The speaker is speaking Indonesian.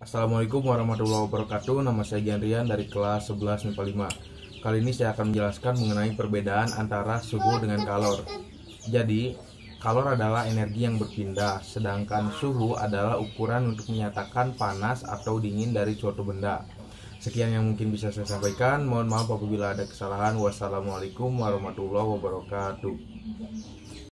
Assalamualaikum warahmatullahi wabarakatuh. Nama saya Janrian dari kelas 11 MIPA 5. Kali ini saya akan menjelaskan mengenai perbedaan antara suhu dengan kalor. Jadi, kalor adalah energi yang berpindah, sedangkan suhu adalah ukuran untuk menyatakan panas atau dingin dari suatu benda. Sekian yang mungkin bisa saya sampaikan. Mohon maaf apabila ada kesalahan. Wassalamualaikum warahmatullahi wabarakatuh.